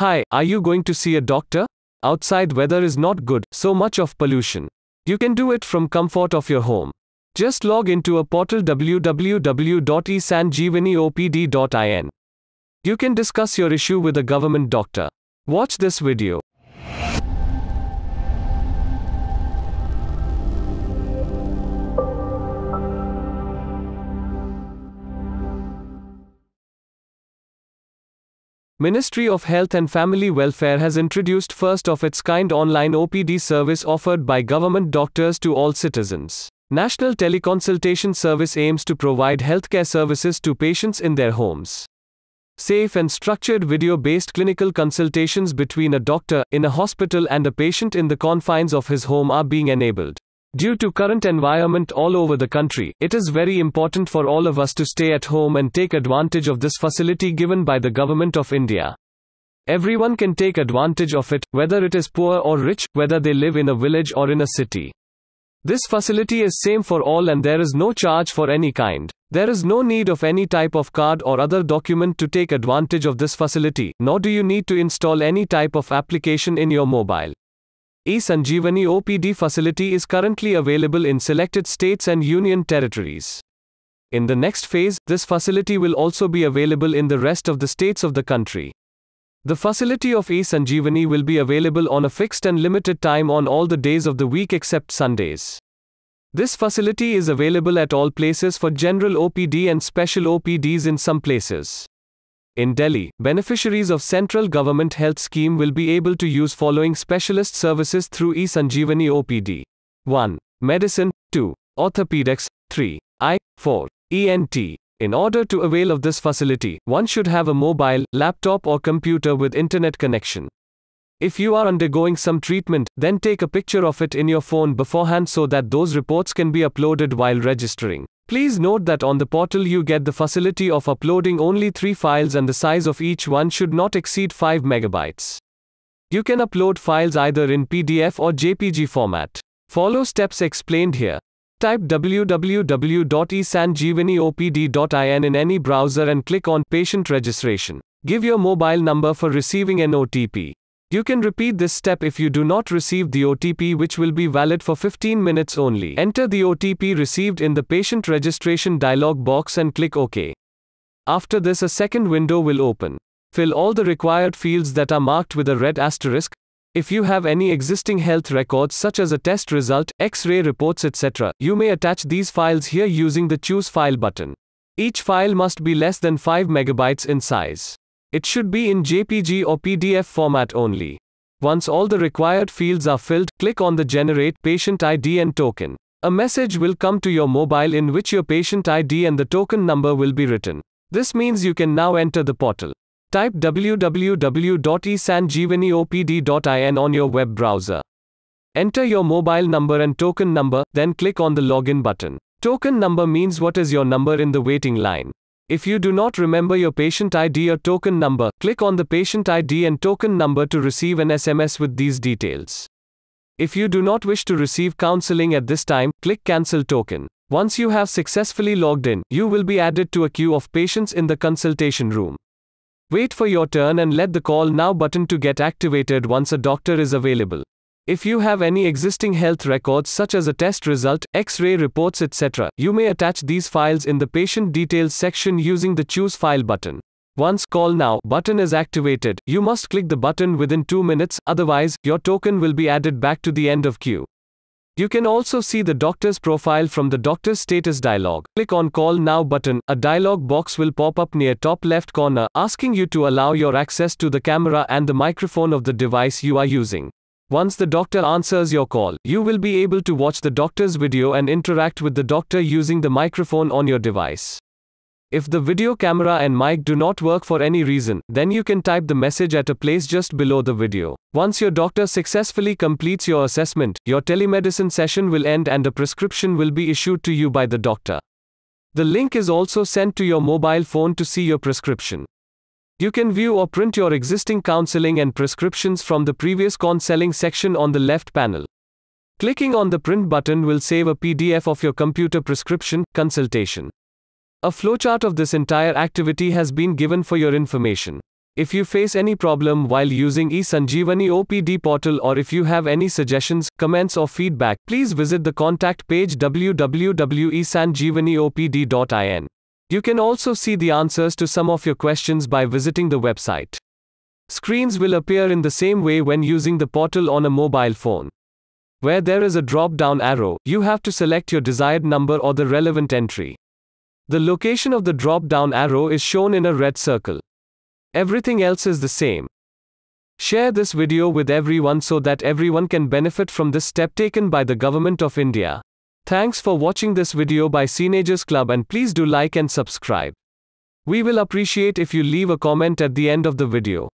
Hi, are you going to see a doctor? Outside weather is not good, so much of pollution. You can do it from comfort of your home. Just log into a portal www.esanjeevaniopd.in. You can discuss your issue with a government doctor. Watch this video. Ministry of Health and Family Welfare has introduced first of its kind online OPD service offered by government doctors to all citizens. National Teleconsultation Service aims to provide healthcare services to patients in their homes. Safe and structured video based clinical consultations between a doctor in a hospital and a patient in the confines of his home are being enabled. Due to current environment all over the country, it is very important for all of us to stay at home and take advantage of this facility given by the Government of India. Everyone can take advantage of it, whether it is poor or rich, whether they live in a village or in a city. This facility is same for all and there is no charge for any kind. There is no need of any type of card or other document to take advantage of this facility, nor do you need to install any type of application in your mobile eSanjeevani OPD facility is currently available in selected states and union territories. In the next phase, this facility will also be available in the rest of the states of the country. The facility of eSanjeevani will be available on a fixed and limited time on all the days of the week except Sundays. This facility is available at all places for general OPD and special OPDs in some places. In Delhi, beneficiaries of central government health scheme will be able to use following specialist services through eSanjeevani OPD. 1. Medicine, 2. Orthopedics, 3. I, 4. ENT. In order to avail of this facility, one should have a mobile, laptop or computer with internet connection. If you are undergoing some treatment, then take a picture of it in your phone beforehand so that those reports can be uploaded while registering. Please note that on the portal you get the facility of uploading only 3 files and the size of each one should not exceed 5 megabytes. You can upload files either in PDF or JPG format. Follow steps explained here. Type www.esanjeevaniopd.in in any browser and click on Patient Registration. Give your mobile number for receiving an OTP. You can repeat this step if you do not receive the OTP which will be valid for 15 minutes only. Enter the OTP received in the patient registration dialog box and click OK. After this a second window will open. Fill all the required fields that are marked with a red asterisk. If you have any existing health records such as a test result, X-ray reports etc., you may attach these files here using the Choose File button. Each file must be less than 5 megabytes in size. It should be in JPG or PDF format only. Once all the required fields are filled, click on the Generate Patient ID and Token. A message will come to your mobile in which your patient ID and the token number will be written. This means you can now enter the portal. Type www.esanjeevaniopd.in on your web browser. Enter your mobile number and token number, then click on the login button. Token number means what is your number in the waiting line. If you do not remember your patient ID or token number, click on the patient ID and token number to receive an SMS with these details. If you do not wish to receive counseling at this time, click Cancel Token. Once you have successfully logged in, you will be added to a queue of patients in the consultation room. Wait for your turn and let the Call Now button to get activated once a doctor is available. If you have any existing health records such as a test result, X-ray reports etc., you may attach these files in the patient details section using the choose file button. Once call now button is activated, you must click the button within 2 minutes, otherwise, your token will be added back to the end of queue. You can also see the doctor's profile from the doctor's status dialog. Click on call now button, a dialog box will pop up near top left corner, asking you to allow your access to the camera and the microphone of the device you are using. Once the doctor answers your call, you will be able to watch the doctor's video and interact with the doctor using the microphone on your device. If the video camera and mic do not work for any reason, then you can type the message at a place just below the video. Once your doctor successfully completes your assessment, your telemedicine session will end and a prescription will be issued to you by the doctor. The link is also sent to your mobile phone to see your prescription. You can view or print your existing counseling and prescriptions from the previous counseling section on the left panel. Clicking on the print button will save a PDF of your computer prescription consultation. A flowchart of this entire activity has been given for your information. If you face any problem while using eSanjeevani OPD portal or if you have any suggestions, comments or feedback, please visit the contact page www.esanjeevaniopd.in. You can also see the answers to some of your questions by visiting the website. Screens will appear in the same way when using the portal on a mobile phone. Where there is a drop down arrow, you have to select your desired number or the relevant entry. The location of the drop down arrow is shown in a red circle. Everything else is the same. Share this video with everyone so that everyone can benefit from this step taken by the Government of India. Thanks for watching this video by Teenagers Club and please do like and subscribe. We will appreciate if you leave a comment at the end of the video.